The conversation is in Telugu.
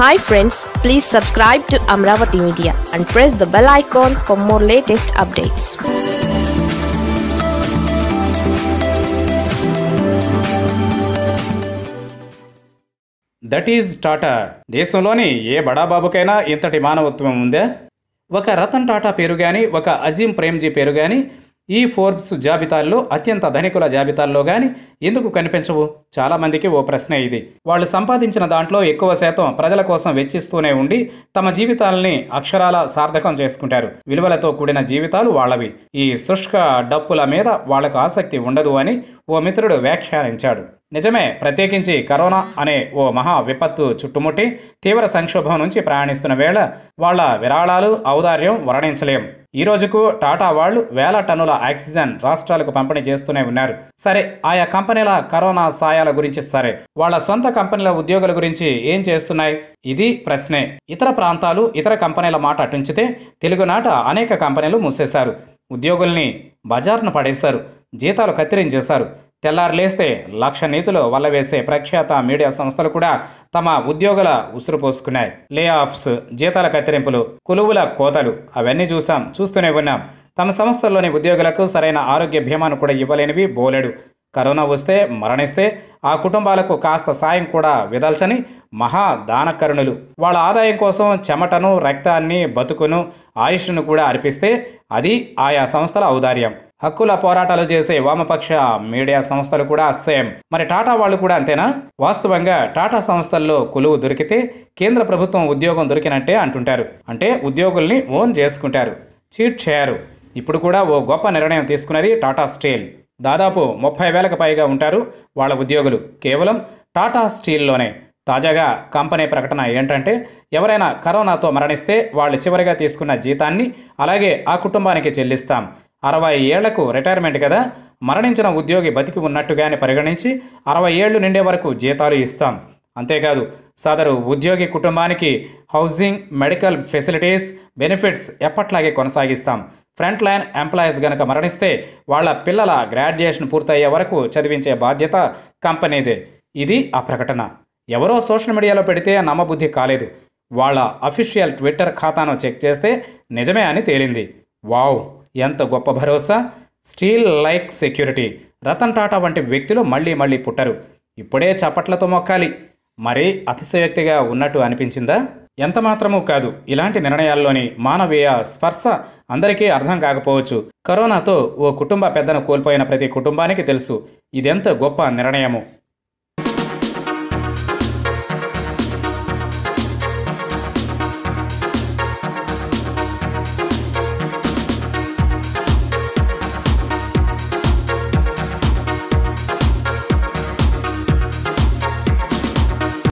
hi friends please subscribe to Amaravati media and press the bell icon for more latest updates that is టాటా దేశంలోని ఏ బడాబాబుకైనా ఇంతటి మానవత్వం ఉందా ఒక రతన్ టాటా పేరు కానీ ఒక అజీం ప్రేమ్జీ పేరు కానీ ఈ ఫోర్బ్స్ జాబితాల్లో అత్యంత ధనికుల జాబితాల్లో కానీ ఎందుకు కనిపించవు చాలామందికి ఓ ప్రశ్నే ఇది వాళ్ళు సంపాదించిన దాంట్లో ఎక్కువ శాతం ప్రజల కోసం వెచ్చిస్తూనే ఉండి తమ జీవితాలని అక్షరాల సార్థకం చేసుకుంటారు విలువలతో కూడిన జీవితాలు వాళ్ళవి ఈ శుష్క డప్పుల మీద వాళ్ళకు ఆసక్తి ఉండదు అని ఓ మిత్రుడు వ్యాఖ్యానించాడు నిజమే ప్రత్యేకించి కరోనా అనే ఓ మహా విపత్తు చుట్టుముట్టి తీవ్ర సంక్షోభం నుంచి ప్రయాణిస్తున్న వేళ వాళ్ళ విరాళాలు ఔదార్యం వర్ణించలేం ఈ రోజుకు టాటా వాళ్ళు వేల టన్నుల ఆక్సిజన్ రాష్ట్రాలకు పంపిణీ చేస్తూనే ఉన్నారు సరే ఆయా కంపెనీల కరోనా సాయాల గురించి సరే వాళ్ళ సొంత కంపెనీల ఉద్యోగుల గురించి ఏం చేస్తున్నాయి ఇది ప్రశ్నే ఇతర ప్రాంతాలు ఇతర కంపెనీల మాట అటుంచితే తెలుగునాట అనేక కంపెనీలు మూసేశారు ఉద్యోగుల్ని బజార్ను పడేశారు జీతాలు కత్తిరించేశారు తెల్లారు లేస్తే లక్ష నీతులు వేసే ప్రఖ్యాత మీడియా సంస్థలు కూడా తమ ఉద్యోగుల ఉసురు పోసుకున్నాయి లే ఆఫ్స్ జీతాల కత్తిరింపులు కులువుల కోతలు అవన్నీ చూసాం చూస్తూనే ఉన్నాం తమ సంస్థల్లోని ఉద్యోగులకు సరైన ఆరోగ్య భీమాను కూడా ఇవ్వలేనివి బోలేడు కరోనా వస్తే మరణిస్తే ఆ కుటుంబాలకు కాస్త సాయం కూడా విదల్చని మహా దానకరుణులు వాళ్ళ ఆదాయం కోసం చెమటను రక్తాన్ని బతుకును ఆయుష్ను కూడా అర్పిస్తే అది ఆయా సంస్థల ఔదార్యం హక్కుల పోరాటాలు చేసే వామపక్ష మీడియా సంస్థలు కూడా సేమ్ మరి టాటా వాళ్ళు కూడా అంతేనా వాస్తవంగా టాటా సంస్థల్లో కొలువు దొరికితే కేంద్ర ప్రభుత్వం ఉద్యోగం దొరికినట్టే అంటుంటారు అంటే ఉద్యోగుల్ని ఓన్ చేసుకుంటారు చీట్ చేయరు ఇప్పుడు కూడా ఓ గొప్ప నిర్ణయం తీసుకున్నది టాటా స్టీల్ దాదాపు ముప్పై వేలకు పైగా ఉంటారు వాళ్ళ ఉద్యోగులు కేవలం టాటా స్టీల్లోనే తాజాగా కంపెనీ ప్రకటన ఏంటంటే ఎవరైనా కరోనాతో మరణిస్తే వాళ్ళు చివరిగా తీసుకున్న జీతాన్ని అలాగే ఆ కుటుంబానికి చెల్లిస్తాం అరవై ఏళ్లకు రిటైర్మెంట్ కదా మరణించిన ఉద్యోగి బతికి ఉన్నట్టుగానే పరిగణించి అరవై ఏళ్లు నిండే వరకు జీతాలు ఇస్తాం అంతేకాదు సదరు ఉద్యోగి కుటుంబానికి హౌసింగ్ మెడికల్ ఫెసిలిటీస్ బెనిఫిట్స్ ఎప్పట్లాగే కొనసాగిస్తాం ఫ్రంట్ లైన్ ఎంప్లాయీస్ గనక మరణిస్తే వాళ్ళ పిల్లల గ్రాడ్యుయేషన్ పూర్తయ్యే వరకు చదివించే బాధ్యత కంపెనీదే ఇది ఆ ప్రకటన ఎవరో సోషల్ మీడియాలో పెడితే నమ్మబుద్ధి కాలేదు వాళ్ళ అఫీషియల్ ట్విట్టర్ ఖాతాను చెక్ చేస్తే నిజమే అని తేలింది వావ్ ఎంత గొప్ప భరోసా steel like security Ratan Tata వంటి వ్యక్తులు మళ్ళీ మళ్ళీ పుట్టరు ఇప్పుడే చప్పట్లతో మొక్కాలి మరీ అతిశయోక్తిగా ఉన్నట్టు అనిపించిందా ఎంత మాత్రమూ కాదు ఇలాంటి నిర్ణయాల్లోని మానవీయ స్పర్శ అందరికీ అర్థం కాకపోవచ్చు కరోనాతో ఓ కుటుంబ పెద్దను కోల్పోయిన ప్రతి కుటుంబానికి తెలుసు ఇదెంత గొప్ప నిర్ణయము